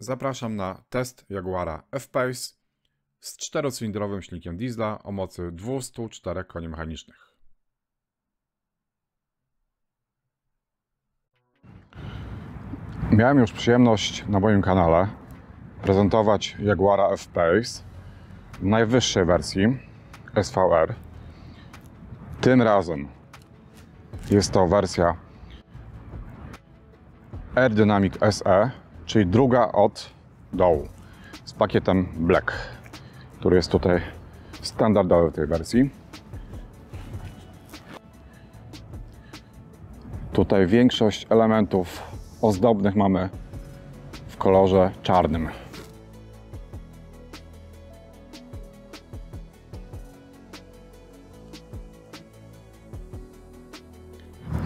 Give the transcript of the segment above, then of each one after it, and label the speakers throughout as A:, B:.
A: zapraszam na test Jaguara F-Pace z czterocylindrowym silnikiem diesla o mocy 204 koni mechanicznych. Miałem już przyjemność na moim kanale prezentować Jaguara F-Pace w najwyższej wersji SVR. Tym razem jest to wersja Air Dynamic SE czyli druga od dołu z pakietem Black, który jest tutaj standardowy w tej wersji. Tutaj większość elementów ozdobnych mamy w kolorze czarnym.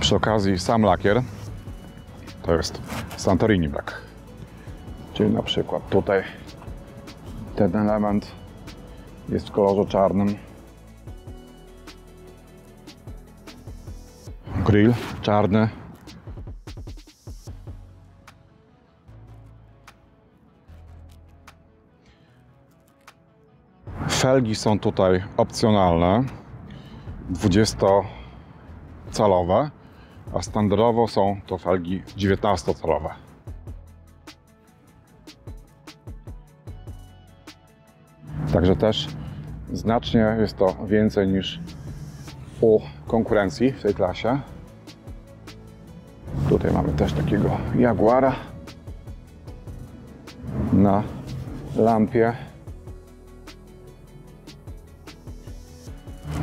A: Przy okazji sam lakier to jest Santorini Black. Czyli na przykład tutaj ten element jest w kolorze czarnym. Grill czarny. Felgi są tutaj opcjonalne, 20-calowe, a standardowo są to felgi 19-calowe. Także też znacznie jest to więcej niż u konkurencji w tej klasie. Tutaj mamy też takiego Jaguara na lampie.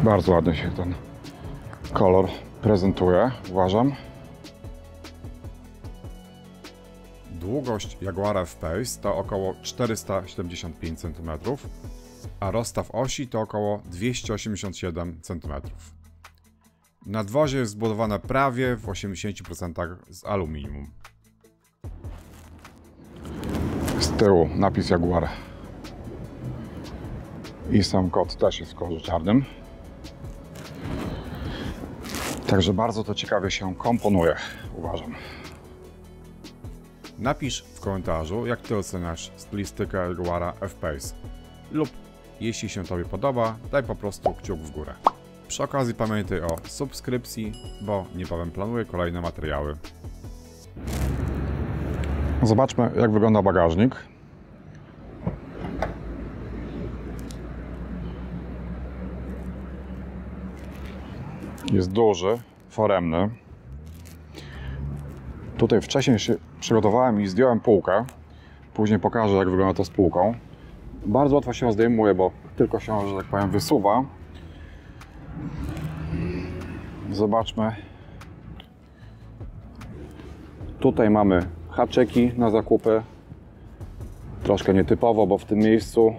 A: Bardzo ładnie się ten kolor prezentuje, uważam. Długość Jaguara F-Pace to około 475 cm, a rozstaw osi to około 287 cm. Nadwozie jest zbudowane prawie w 80% z aluminium. Z tyłu napis Jaguar. I sam kot też jest w kolorze czarnym. Także bardzo to ciekawie się komponuje, uważam. Napisz w komentarzu, jak ty oceniasz stylistykę Jaguara F-Pace lub jeśli się Tobie podoba, daj po prostu kciuk w górę. Przy okazji pamiętaj o subskrypcji, bo niebawem planuję kolejne materiały. Zobaczmy jak wygląda bagażnik. Jest duży, foremny. Tutaj wcześniej się przygotowałem i zdjąłem półkę. Później pokażę jak wygląda to z półką. Bardzo łatwo się zdejmuje, bo tylko się, że tak powiem, wysuwa. Zobaczmy. Tutaj mamy haczyki na zakupy. Troszkę nietypowo, bo w tym miejscu,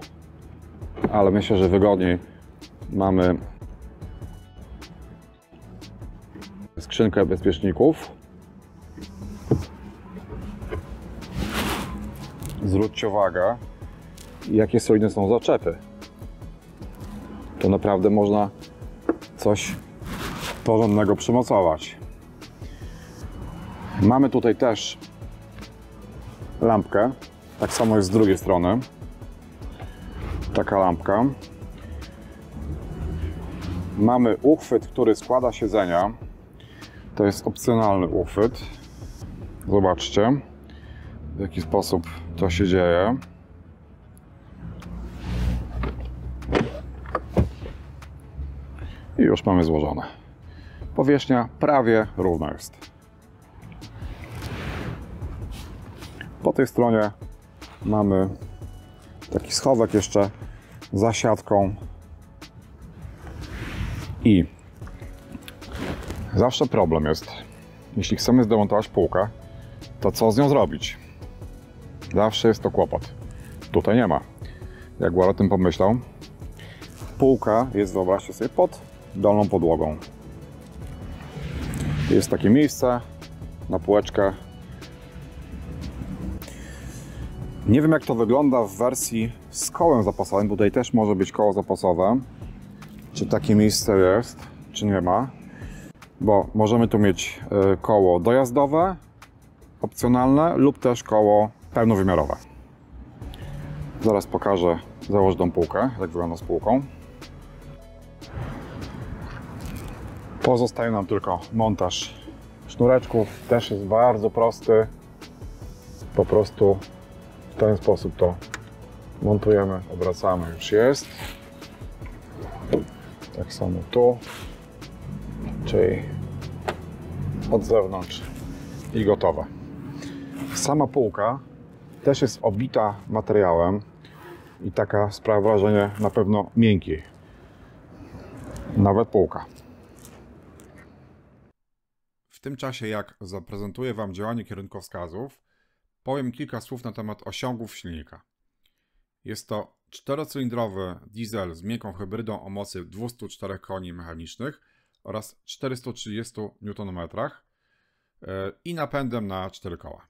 A: ale myślę, że wygodniej. Mamy skrzynkę bezpieczników. Zwróćcie uwagę, jakie solidne są zaczepy. To naprawdę można coś porządnego przymocować. Mamy tutaj też lampkę. Tak samo jest z drugiej strony. Taka lampka. Mamy uchwyt, który składa siedzenia. To jest opcjonalny uchwyt. Zobaczcie, w jaki sposób to się dzieje. i już mamy złożone. Powierzchnia prawie równa jest. Po tej stronie mamy taki schowek jeszcze za siatką i zawsze problem jest, jeśli chcemy zdemontować półkę, to co z nią zrobić? Zawsze jest to kłopot. Tutaj nie ma. jak o tym pomyślał. Półka jest, wyobraźcie sobie, pod dolną podłogą. Jest takie miejsce na półeczkę. Nie wiem jak to wygląda w wersji z kołem zapasowym. Tutaj też może być koło zapasowe. Czy takie miejsce jest, czy nie ma. Bo możemy tu mieć e, koło dojazdowe, opcjonalne lub też koło pełnowymiarowe. Zaraz pokażę założoną półkę, jak wygląda z półką. Pozostaje nam tylko montaż sznureczków. Też jest bardzo prosty. Po prostu w ten sposób to montujemy, obracamy, już jest. Tak samo tu, czyli od zewnątrz i gotowe. Sama półka też jest obita materiałem i taka sprawia wrażenie na pewno miękkiej. Nawet półka tym czasie, jak zaprezentuję Wam działanie kierunkowskazów, powiem kilka słów na temat osiągów silnika. Jest to czterocylindrowy diesel z miękką hybrydą o mocy 204 koni mechanicznych oraz 430 Nm e, i napędem na 4 koła.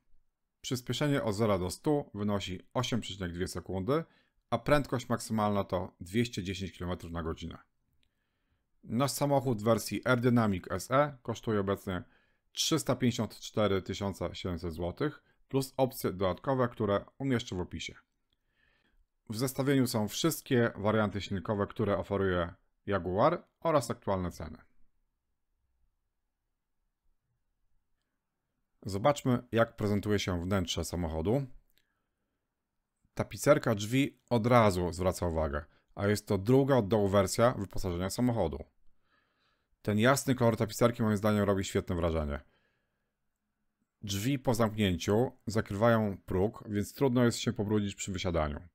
A: Przyspieszenie od 0 do 100 wynosi 8,2 sekundy, a prędkość maksymalna to 210 km na godzinę. Nasz samochód w wersji Air Dynamic SE kosztuje obecnie 354 700 zł plus opcje dodatkowe, które umieszczę w opisie. W zestawieniu są wszystkie warianty silnikowe, które oferuje Jaguar oraz aktualne ceny. Zobaczmy, jak prezentuje się wnętrze samochodu. Tapicerka drzwi od razu zwraca uwagę, a jest to druga od dołu wersja wyposażenia samochodu. Ten jasny kolor tapisarki moim zdaniem robi świetne wrażenie. Drzwi po zamknięciu zakrywają próg, więc trudno jest się pobrudzić przy wysiadaniu.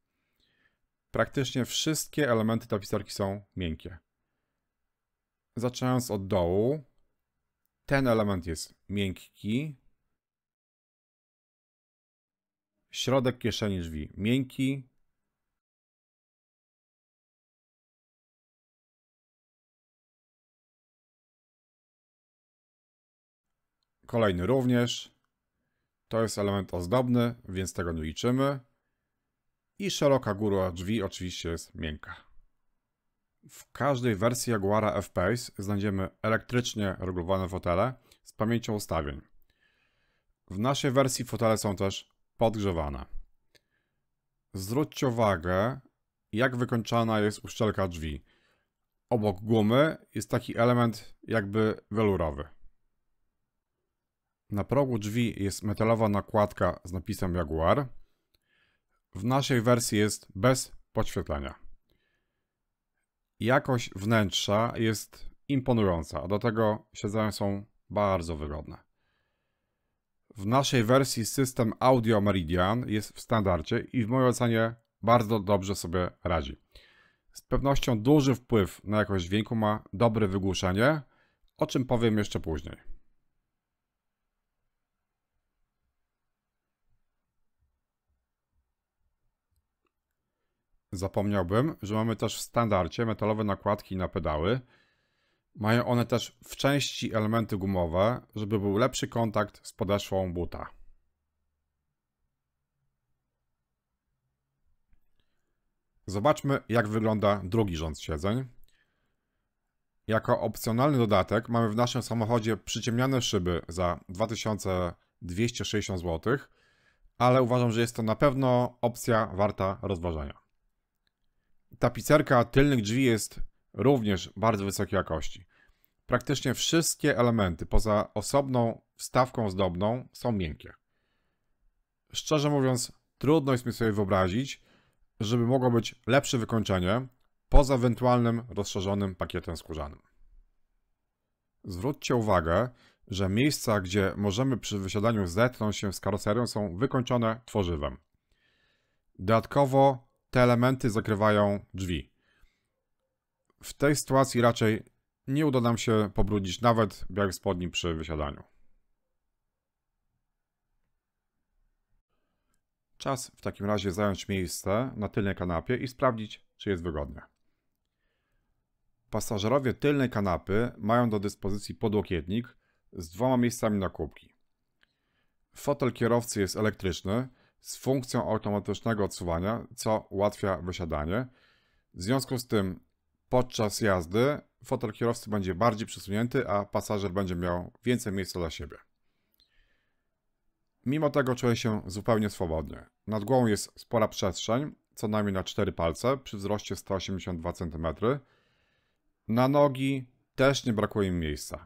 A: Praktycznie wszystkie elementy tapisarki są miękkie. Zaczynając od dołu, ten element jest miękki. Środek kieszeni drzwi miękki, Kolejny również. To jest element ozdobny, więc tego nie liczymy. I szeroka góra drzwi oczywiście jest miękka. W każdej wersji Jaguara F-Pace znajdziemy elektrycznie regulowane fotele z pamięcią ustawień. W naszej wersji fotele są też podgrzewane. Zwróćcie uwagę, jak wykończana jest uszczelka drzwi. Obok gumy jest taki element jakby welurowy. Na progu drzwi jest metalowa nakładka z napisem Jaguar. W naszej wersji jest bez podświetlenia. Jakość wnętrza jest imponująca, a do tego siedzenia są bardzo wygodne. W naszej wersji system Audio Meridian jest w standardzie i w mojej ocenie bardzo dobrze sobie radzi. Z pewnością duży wpływ na jakość dźwięku ma dobre wygłuszenie, o czym powiem jeszcze później. zapomniałbym, że mamy też w standardzie metalowe nakładki na pedały. Mają one też w części elementy gumowe, żeby był lepszy kontakt z podeszwą buta. Zobaczmy, jak wygląda drugi rząd siedzeń. Jako opcjonalny dodatek mamy w naszym samochodzie przyciemniane szyby za 2260 zł, ale uważam, że jest to na pewno opcja warta rozważenia. Tapicerka tylnych drzwi jest również bardzo wysokiej jakości. Praktycznie wszystkie elementy poza osobną wstawką zdobną są miękkie. Szczerze mówiąc, trudno jest mi sobie wyobrazić, żeby mogło być lepsze wykończenie poza ewentualnym rozszerzonym pakietem skórzanym. Zwróćcie uwagę, że miejsca, gdzie możemy przy wysiadaniu zetknąć się z karoserią są wykończone tworzywem. Dodatkowo te elementy zakrywają drzwi. W tej sytuacji raczej nie uda nam się pobrudzić nawet białych spodni przy wysiadaniu. Czas w takim razie zająć miejsce na tylnej kanapie i sprawdzić, czy jest wygodnie. Pasażerowie tylnej kanapy mają do dyspozycji podłokietnik z dwoma miejscami na kubki. Fotel kierowcy jest elektryczny, z funkcją automatycznego odsuwania, co ułatwia wysiadanie. W związku z tym podczas jazdy fotel kierowcy będzie bardziej przesunięty, a pasażer będzie miał więcej miejsca dla siebie. Mimo tego czuje się zupełnie swobodnie. Nad głową jest spora przestrzeń, co najmniej na 4 palce, przy wzroście 182 cm. Na nogi też nie brakuje mi miejsca.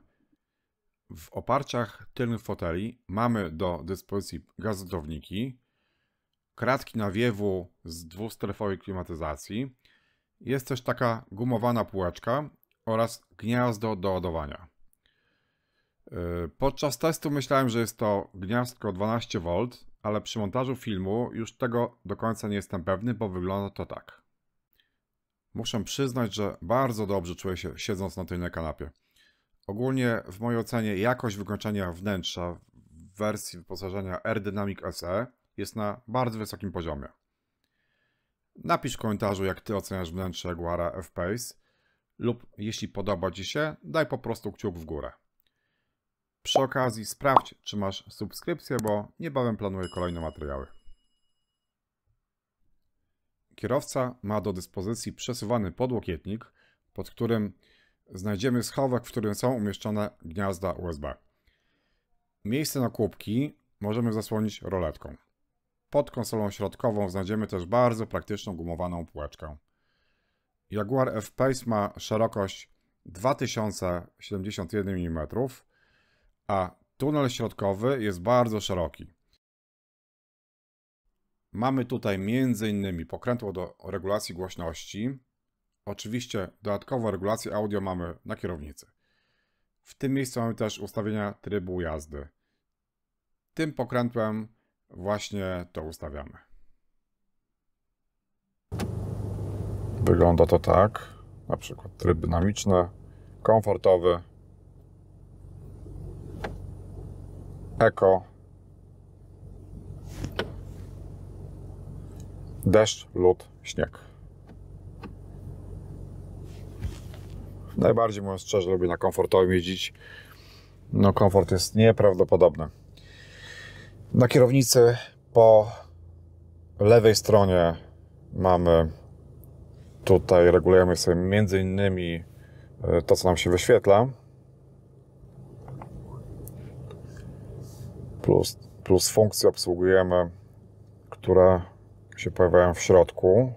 A: W oparciach tylnych foteli mamy do dyspozycji gazetowniki, kratki nawiewu z dwustrefowej klimatyzacji. Jest też taka gumowana półeczka oraz gniazdo do ładowania. Y, podczas testu myślałem, że jest to gniazdko 12V, ale przy montażu filmu już tego do końca nie jestem pewny, bo wygląda to tak. Muszę przyznać, że bardzo dobrze czuję się siedząc na tylnej kanapie. Ogólnie w mojej ocenie jakość wykończenia wnętrza w wersji wyposażenia R Dynamic SE jest na bardzo wysokim poziomie. Napisz w komentarzu, jak Ty oceniasz wnętrze Jaguara F-Pace lub jeśli podoba Ci się, daj po prostu kciuk w górę. Przy okazji sprawdź, czy masz subskrypcję, bo niebawem planuję kolejne materiały. Kierowca ma do dyspozycji przesuwany podłokietnik, pod którym znajdziemy schowek, w którym są umieszczone gniazda USB. Miejsce na kubki możemy zasłonić roletką. Pod konsolą środkową znajdziemy też bardzo praktyczną gumowaną półeczkę. Jaguar F-Pace ma szerokość 2071 mm, a tunel środkowy jest bardzo szeroki. Mamy tutaj m.in. pokrętło do regulacji głośności. Oczywiście dodatkowo regulację audio mamy na kierownicy. W tym miejscu mamy też ustawienia trybu jazdy. Tym pokrętłem właśnie to ustawiamy. Wygląda to tak, na przykład tryb dynamiczny, komfortowy, eko, deszcz, lód, śnieg. Najbardziej mówiąc szczerze, lubię na komfortowym jeździć. No komfort jest nieprawdopodobny. Na kierownicy po lewej stronie mamy tutaj regulujemy sobie między innymi e, to co nam się wyświetla plus, plus funkcje obsługujemy które się pojawiają w środku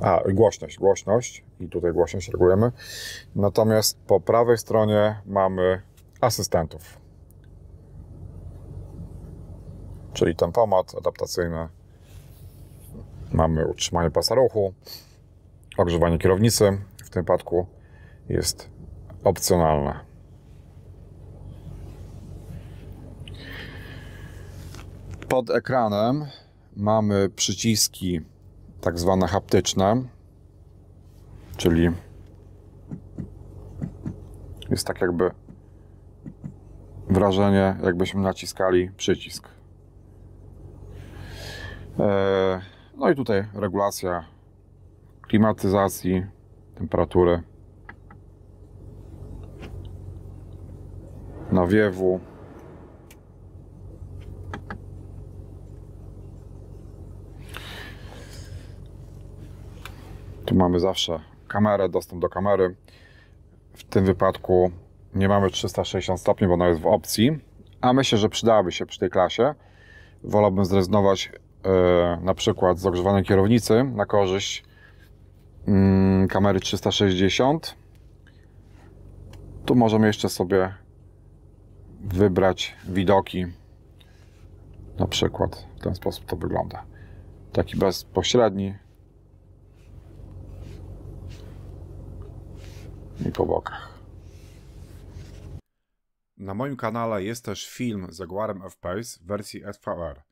A: a głośność, głośność i tutaj głośność regulujemy natomiast po prawej stronie mamy asystentów czyli tempomat adaptacyjny. Mamy utrzymanie pasa ruchu, ogrzewanie kierownicy w tym przypadku jest opcjonalne. Pod ekranem mamy przyciski tak zwane haptyczne, czyli jest tak jakby wrażenie, jakbyśmy naciskali przycisk. E, no i tutaj regulacja klimatyzacji, temperatury, nawiewu. Tu mamy zawsze kamerę, dostęp do kamery. W tym wypadku nie mamy 360 stopni, bo ona jest w opcji, a myślę, że przydałaby się przy tej klasie. Wolałbym zrezygnować E, na przykład z ogrzewanej kierownicy na korzyść mm, kamery 360. Tu możemy jeszcze sobie wybrać widoki. Na przykład w ten sposób to wygląda. Taki bezpośredni. I po bokach. Na moim kanale jest też film z Jaguarem F-Pace w wersji SVR.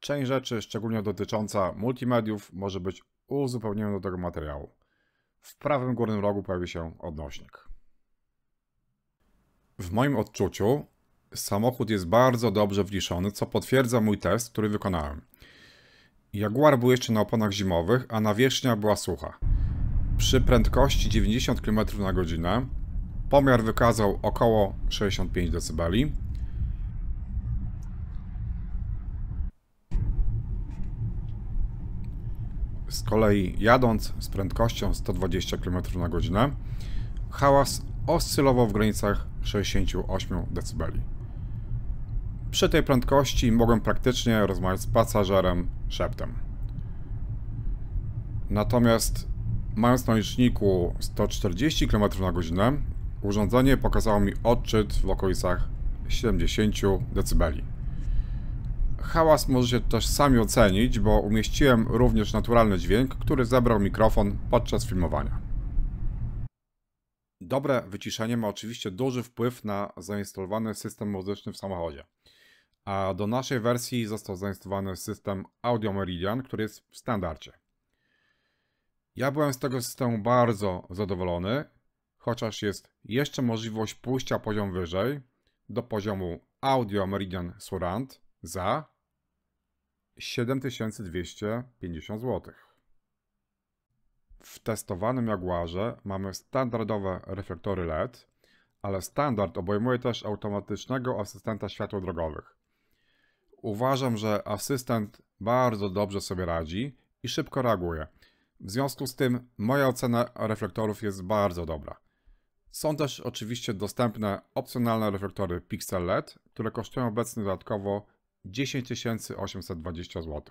A: Część rzeczy, szczególnie dotycząca multimediów, może być uzupełnieniem do tego materiału. W prawym górnym rogu pojawi się odnośnik. W moim odczuciu samochód jest bardzo dobrze wliczony, co potwierdza mój test, który wykonałem. Jaguar był jeszcze na oponach zimowych, a nawierzchnia była sucha. Przy prędkości 90 km na godzinę pomiar wykazał około 65 dB, z kolei jadąc z prędkością 120 km na godzinę, hałas oscylował w granicach 68 dB. Przy tej prędkości mogłem praktycznie rozmawiać z pasażerem szeptem. Natomiast mając na liczniku 140 km na godzinę, urządzenie pokazało mi odczyt w okolicach 70 dB. Hałas możecie też sami ocenić, bo umieściłem również naturalny dźwięk, który zebrał mikrofon podczas filmowania. Dobre wyciszenie ma oczywiście duży wpływ na zainstalowany system muzyczny w samochodzie. A do naszej wersji został zainstalowany system Audio Meridian, który jest w standardzie. Ja byłem z tego systemu bardzo zadowolony, chociaż jest jeszcze możliwość pójścia poziom wyżej, do poziomu Audio Meridian Surround, za 7250 zł. W testowanym Jaguarze mamy standardowe reflektory LED, ale standard obejmuje też automatycznego asystenta światła drogowych. Uważam, że asystent bardzo dobrze sobie radzi i szybko reaguje. W związku z tym moja ocena reflektorów jest bardzo dobra. Są też oczywiście dostępne opcjonalne reflektory Pixel LED, które kosztują obecnie dodatkowo 10 820 zł.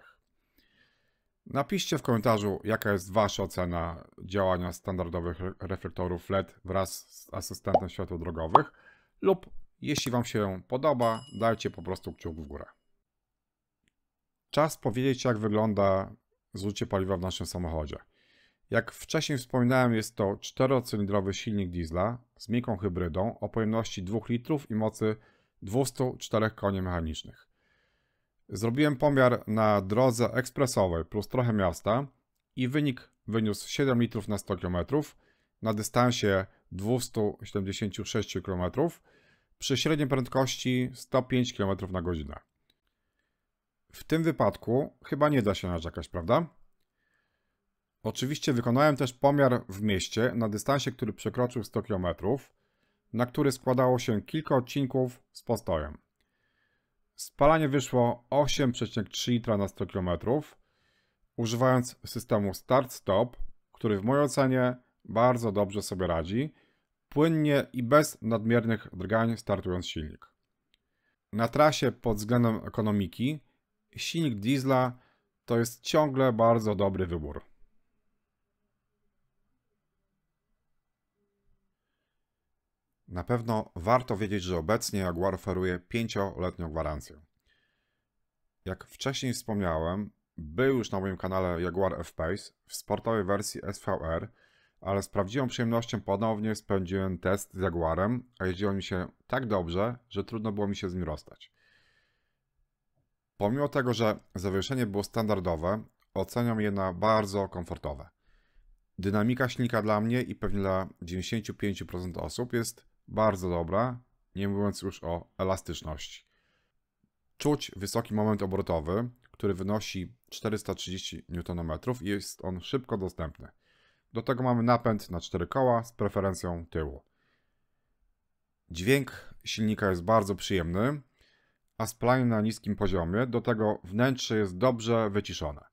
A: Napiszcie w komentarzu, jaka jest Wasza ocena działania standardowych reflektorów LED wraz z asystentem światłodrogowych lub jeśli Wam się podoba, dajcie po prostu kciuk w górę. Czas powiedzieć, jak wygląda zużycie paliwa w naszym samochodzie. Jak wcześniej wspominałem, jest to czterocylindrowy silnik diesla z miękką hybrydą o pojemności 2 litrów i mocy 204 koni mechanicznych. Zrobiłem pomiar na drodze ekspresowej plus trochę miasta i wynik wyniósł 7 litrów na 100 km na dystansie 276 km przy średniej prędkości 105 km na godzinę. W tym wypadku chyba nie da się narzekać, prawda? Oczywiście wykonałem też pomiar w mieście na dystansie, który przekroczył 100 km, na który składało się kilka odcinków z postojem. Spalanie wyszło 8,3 litra na 100 km, używając systemu start-stop, który w mojej ocenie bardzo dobrze sobie radzi, płynnie i bez nadmiernych drgań startując silnik. Na trasie pod względem ekonomiki silnik diesla to jest ciągle bardzo dobry wybór. Na pewno warto wiedzieć, że obecnie Jaguar oferuje 5-letnią gwarancję. Jak wcześniej wspomniałem, był już na moim kanale Jaguar F-Pace w sportowej wersji SVR, ale z prawdziwą przyjemnością ponownie spędziłem test z Jaguarem, a jeździło mi się tak dobrze, że trudno było mi się z nim rozstać. Pomimo tego, że zawieszenie było standardowe, oceniam je na bardzo komfortowe. Dynamika silnika dla mnie i pewnie dla 95% osób jest bardzo dobre, nie mówiąc już o elastyczności. Czuć wysoki moment obrotowy, który wynosi 430 Nm i jest on szybko dostępny. Do tego mamy napęd na 4 koła z preferencją tyłu. Dźwięk silnika jest bardzo przyjemny, a splajny na niskim poziomie, do tego wnętrze jest dobrze wyciszone.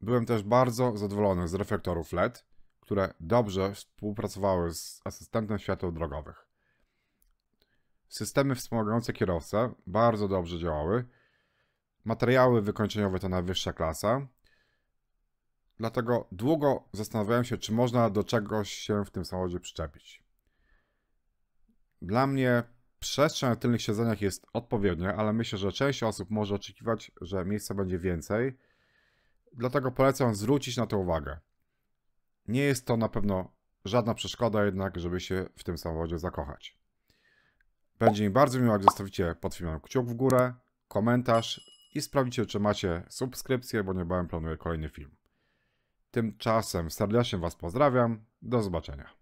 A: Byłem też bardzo zadowolony z reflektorów LED, które dobrze współpracowały z asystentem świateł drogowych. Systemy wspomagające kierowcę bardzo dobrze działały. Materiały wykończeniowe to najwyższa klasa. Dlatego długo zastanawiałem się, czy można do czegoś się w tym samochodzie przyczepić. Dla mnie przestrzeń na tylnych siedzeniach jest odpowiednia, ale myślę, że część osób może oczekiwać, że miejsca będzie więcej. Dlatego polecam zwrócić na to uwagę. Nie jest to na pewno żadna przeszkoda jednak, żeby się w tym samochodzie zakochać. Będzie mi bardzo miło, jak zostawicie pod filmem kciuk w górę, komentarz i sprawdźcie, czy macie subskrypcję, bo niebawem planuję kolejny film. Tymczasem serdecznie Was pozdrawiam. Do zobaczenia.